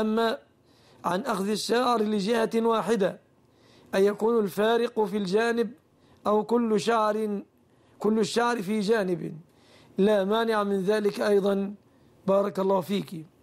أما عن أخذ الشعر لجهة واحدة أي يكون الفارق في الجانب أو كل شعر كل الشعر في جانب لا مانع من ذلك أيضا بارك الله فيك